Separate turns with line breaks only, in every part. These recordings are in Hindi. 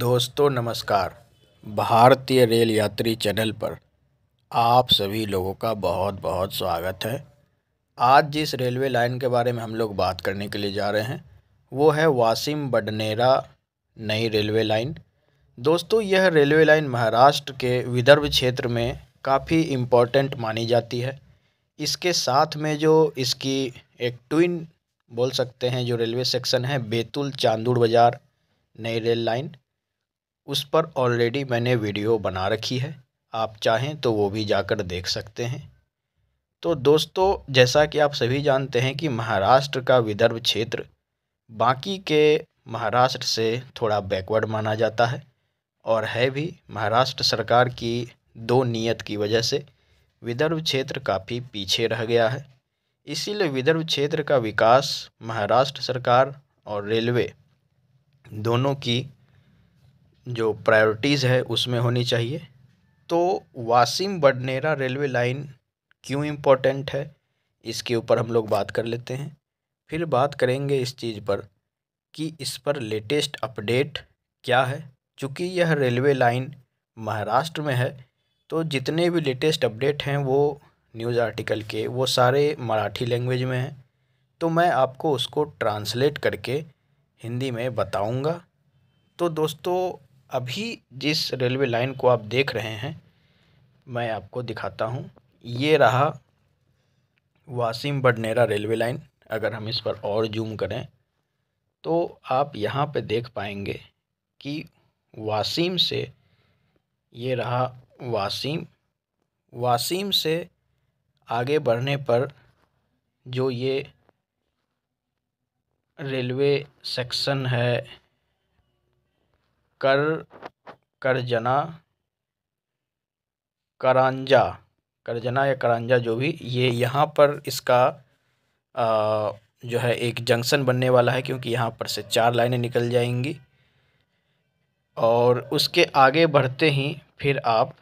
दोस्तों नमस्कार भारतीय रेल यात्री चैनल पर आप सभी लोगों का बहुत बहुत स्वागत है आज जिस रेलवे लाइन के बारे में हम लोग बात करने के लिए जा रहे हैं वो है वासिम बडनेरा नई रेलवे लाइन दोस्तों यह रेलवे लाइन महाराष्ट्र के विदर्भ क्षेत्र में काफ़ी इम्पोर्टेंट मानी जाती है इसके साथ में जो इसकी एक ट्विन बोल सकते हैं जो रेलवे सेक्शन है बैतुल चांदूड़ बाज़ार नई रेल लाइन उस पर ऑलरेडी मैंने वीडियो बना रखी है आप चाहें तो वो भी जाकर देख सकते हैं तो दोस्तों जैसा कि आप सभी जानते हैं कि महाराष्ट्र का विदर्भ क्षेत्र बाकी के महाराष्ट्र से थोड़ा बैकवर्ड माना जाता है और है भी महाराष्ट्र सरकार की दो नियत की वजह से विदर्भ क्षेत्र काफ़ी पीछे रह गया है इसीलिए विदर्भ क्षेत्र का विकास महाराष्ट्र सरकार और रेलवे दोनों की जो प्रायोरिटीज़ है उसमें होनी चाहिए तो वासिम बडनेरा रेलवे लाइन क्यों इम्पोर्टेंट है इसके ऊपर हम लोग बात कर लेते हैं फिर बात करेंगे इस चीज़ पर कि इस पर लेटेस्ट अपडेट क्या है चूँकि यह रेलवे लाइन महाराष्ट्र में है तो जितने भी लेटेस्ट अपडेट हैं वो न्यूज़ आर्टिकल के वो सारे मराठी लैंग्वेज में हैं तो मैं आपको उसको ट्रांसलेट करके हिंदी में बताऊंगा तो दोस्तों अभी जिस रेलवे लाइन को आप देख रहे हैं मैं आपको दिखाता हूँ ये रहा वासिम बडनेरा रेलवे लाइन अगर हम इस पर और जूम करें तो आप यहाँ पे देख पाएंगे कि वासीम से ये रहा वासीम वासीम से आगे बढ़ने पर जो ये रेलवे सेक्शन है कर करजना करांजा करजना या करांजा जो भी ये यहाँ पर इसका आ, जो है एक जंक्शन बनने वाला है क्योंकि यहाँ पर से चार लाइनें निकल जाएंगी और उसके आगे बढ़ते ही फिर आप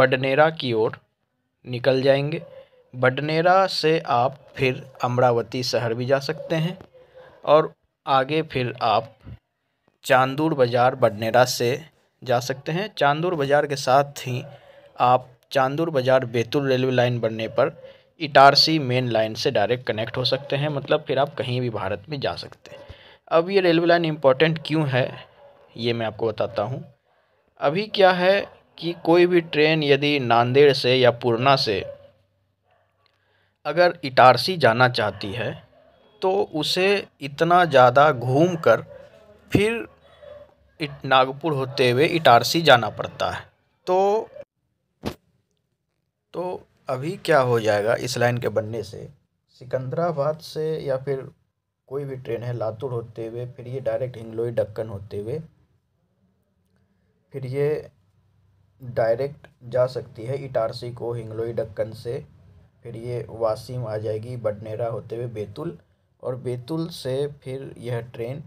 बडनेरा की ओर निकल जाएंगे बडनेरा से आप फिर अमरावती शहर भी जा सकते हैं और आगे फिर आप चांदूर बाज़ार बडनेरा से जा सकते हैं चांदूर बाज़ार के साथ ही आप चांदूर बाज़ार बैतूल रेलवे लाइन बनने पर इटारसी मेन लाइन से डायरेक्ट कनेक्ट हो सकते हैं मतलब फिर आप कहीं भी भारत में जा सकते हैं अब ये रेलवे लाइन इम्पॉर्टेंट क्यों है ये मैं आपको बताता हूँ अभी क्या है कि कोई भी ट्रेन यदि नांदेड़ से या पूर्णा से अगर इटारसी जाना चाहती है तो उसे इतना ज़्यादा घूम कर फिर नागपुर होते हुए इटारसी जाना पड़ता है तो तो अभी क्या हो जाएगा इस लाइन के बनने से सिकंदराबाद से या फिर कोई भी ट्रेन है लातूर होते हुए फिर ये डायरेक्ट हिंगलोई डक्कन होते हुए फिर ये डायरेक्ट जा सकती है इटारसी को हिंगलोई डक्कन से फिर ये वासीम आ जाएगी बडनेरा होते हुए बैतूल और बैतूल से फिर यह ट्रेन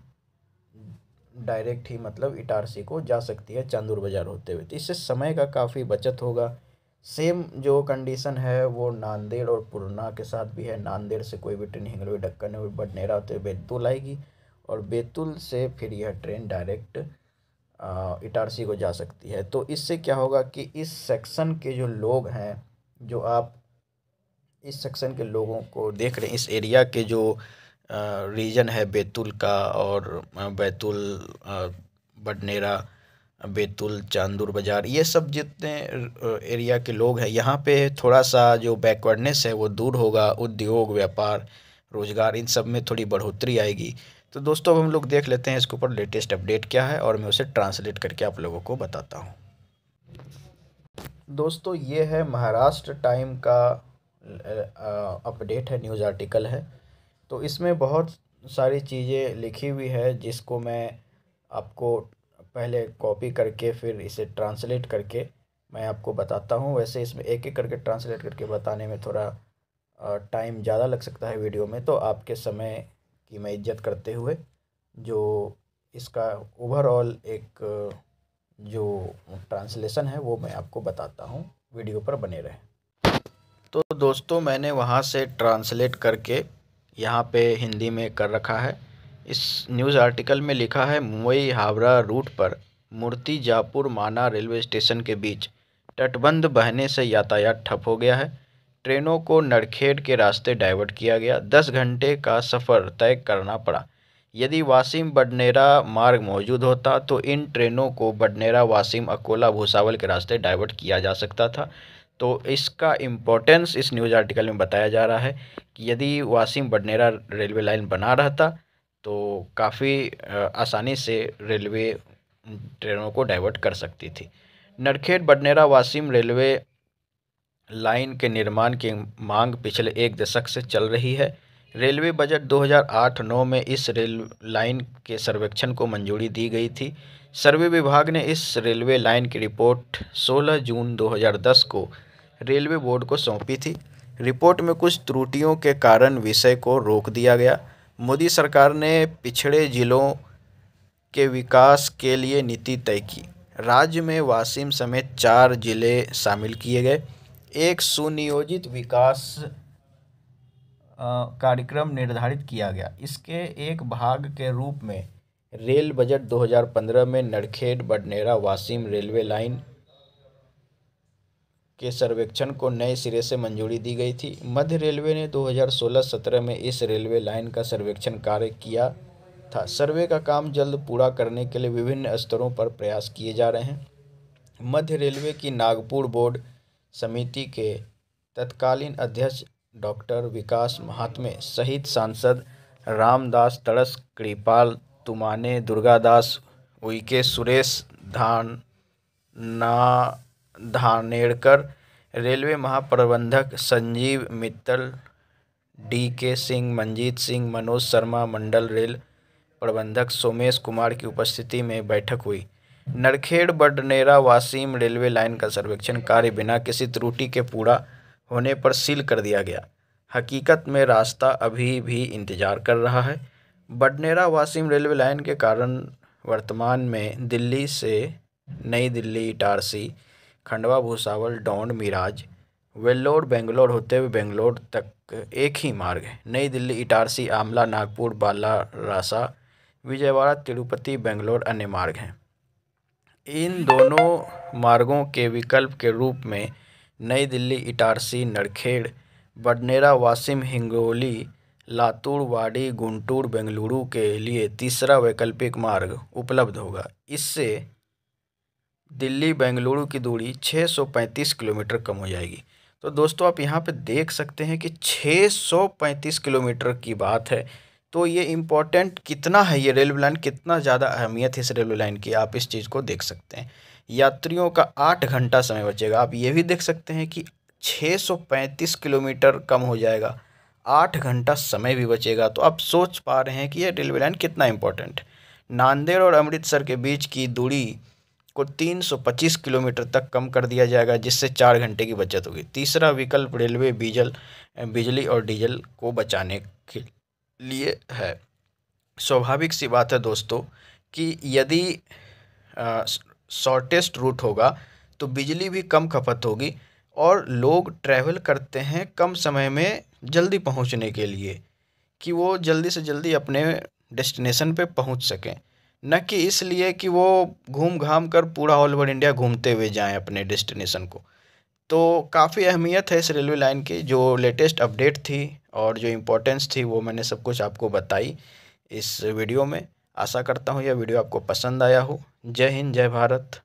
डायरेक्ट ही मतलब इटारसी को जा सकती है चांदूर बाज़ार होते हुए तो इससे समय का काफ़ी बचत होगा सेम जो कंडीशन है वो नांदेड़ और पुरना के साथ भी है नांदेड़ से कोई भी ट्रेन हिंगलोई डक्कन और बडनेरा होते हुए बैतूल आएगी और बैतूल से फिर यह ट्रेन डायरेक्ट इटारसी को जा सकती है तो इससे क्या होगा कि इस सेक्शन के जो लोग हैं जो आप इस सेक्शन के लोगों को देख रहे हैं इस एरिया के जो रीजन है बैतूल का और बैतूल बडनेरा बैतूल चांदूर बाज़ार ये सब जितने एरिया के लोग हैं यहाँ पे थोड़ा सा जो बैकवर्डनेस है वो दूर होगा उद्योग व्यापार रोज़गार इन सब में थोड़ी बढ़ोतरी आएगी तो दोस्तों अब हम लोग देख लेते हैं इसके ऊपर लेटेस्ट अपडेट क्या है और मैं उसे ट्रांसलेट करके आप लोगों को बताता हूँ दोस्तों ये है महाराष्ट्र टाइम का अपडेट है न्यूज़ आर्टिकल है तो इसमें बहुत सारी चीज़ें लिखी हुई है जिसको मैं आपको पहले कॉपी करके फिर इसे ट्रांसलेट करके मैं आपको बताता हूँ वैसे इसमें एक एक करके ट्रांसलेट करके बताने में थोड़ा टाइम ज़्यादा लग सकता है वीडियो में तो आपके समय की मैं इज्जत करते हुए जो इसका ओवरऑल एक जो ट्रांसलेशन है वो मैं आपको बताता हूँ वीडियो पर बने रहें तो दोस्तों मैंने वहाँ से ट्रांसलेट करके यहाँ पे हिंदी में कर रखा है इस न्यूज़ आर्टिकल में लिखा है मुंबई हावड़ा रूट पर मूर्ति जापुर माना रेलवे स्टेशन के बीच तटबंध बहने से यातायात ठप हो गया है ट्रेनों को नड़खेड़ के रास्ते डाइवर्ट किया गया दस घंटे का सफ़र तय करना पड़ा यदि वासिम बडनेरा मार्ग मौजूद होता तो इन ट्रेनों को बडनेरा वासिम अकोला भूसावल के रास्ते डाइवर्ट किया जा सकता था तो इसका इम्पोर्टेंस इस न्यूज़ आर्टिकल में बताया जा रहा है कि यदि वासिम बडनेरा रेलवे लाइन बना रहता तो काफ़ी आसानी से रेलवे ट्रेनों को डाइवर्ट कर सकती थी नरखेड़ बडनेरा वासिम रेलवे लाइन के निर्माण की मांग पिछले एक दशक से चल रही है रेलवे बजट 2008-9 में इस रेल लाइन के सर्वेक्षण को मंजूरी दी गई थी सर्वे विभाग ने इस रेलवे लाइन की रिपोर्ट 16 जून 2010 को रेलवे बोर्ड को सौंपी थी रिपोर्ट में कुछ त्रुटियों के कारण विषय को रोक दिया गया मोदी सरकार ने पिछड़े जिलों के विकास के लिए नीति तय की राज्य में वासिम समेत चार जिले शामिल किए गए एक सुनियोजित विकास कार्यक्रम निर्धारित किया गया इसके एक भाग के रूप में रेल बजट 2015 में नड़खेड़ बडनेरा वासीम रेलवे लाइन के सर्वेक्षण को नए सिरे से मंजूरी दी गई थी मध्य रेलवे ने 2016-17 में इस रेलवे लाइन का सर्वेक्षण कार्य किया था सर्वे का काम जल्द पूरा करने के लिए विभिन्न स्तरों पर प्रयास किए जा रहे हैं मध्य रेलवे की नागपुर बोर्ड समिति के तत्कालीन अध्यक्ष डॉक्टर विकास महात्मे सहित सांसद रामदास तड़स कृपाल तुमाने दुर्गादास उइके सुरेश धान धानेड़कर रेलवे महाप्रबंधक संजीव मित्तल डी के सिंह मंजीत सिंह मनोज शर्मा मंडल रेल प्रबंधक सोमेश कुमार की उपस्थिति में बैठक हुई नरखेड़ बडनेरा वासीम रेलवे लाइन का सर्वेक्षण कार्य बिना किसी त्रुटि के पूरा होने पर सील कर दिया गया हकीकत में रास्ता अभी भी इंतज़ार कर रहा है बडनेरा वासिम रेलवे लाइन के कारण वर्तमान में दिल्ली से नई दिल्ली इटारसी खंडवा भूसावल डोंड मिराज वेल्लोर बेंगलोर होते हुए बेंगलोर तक एक ही मार्ग है नई दिल्ली इटारसी आमला नागपुर बालारासा विजयवाड़ा तिरुपति बेंगलोर अन्य मार्ग हैं इन दोनों मार्गों के विकल्प के रूप में नई दिल्ली इटारसी नरखेड़ बडनेरा वासिम हिंगोली लातूर वाडी गुंटूर बेंगलुरु के लिए तीसरा वैकल्पिक मार्ग उपलब्ध होगा इससे दिल्ली बेंगलुरु की दूरी 635 किलोमीटर कम हो जाएगी तो दोस्तों आप यहाँ पे देख सकते हैं कि 635 किलोमीटर की बात है तो ये इम्पोर्टेंट कितना है ये रेलवे लाइन कितना ज़्यादा अहमियत है इस रेलवे लाइन की आप इस चीज़ को देख सकते हैं यात्रियों का आठ घंटा समय बचेगा आप ये भी देख सकते हैं कि 635 किलोमीटर कम हो जाएगा आठ घंटा समय भी बचेगा तो आप सोच पा रहे हैं कि यह रेलवे लाइन कितना इम्पोर्टेंट नांदेड़ और अमृतसर के बीच की दूरी को 325 किलोमीटर तक कम कर दिया जाएगा जिससे चार घंटे की बचत होगी तीसरा विकल्प रेलवे डीजल बिजली और डीजल को बचाने के लिए है स्वाभाविक सी बात है दोस्तों कि यदि शॉर्टेस्ट रूट होगा तो बिजली भी कम खपत होगी और लोग ट्रैवल करते हैं कम समय में जल्दी पहुँचने के लिए कि वो जल्दी से जल्दी अपने डेस्टिनेशन पे पहुँच सकें न कि इसलिए कि वो घूम घाम कर पूरा ऑल ओवर इंडिया घूमते हुए जाएं अपने डेस्टिनेशन को तो काफ़ी अहमियत है इस रेलवे लाइन की जो लेटेस्ट अपडेट थी और जो इम्पोर्टेंस थी वो मैंने सब कुछ आपको बताई इस वीडियो में आशा करता हूँ यह वीडियो आपको पसंद आया हो जय हिंद जय भारत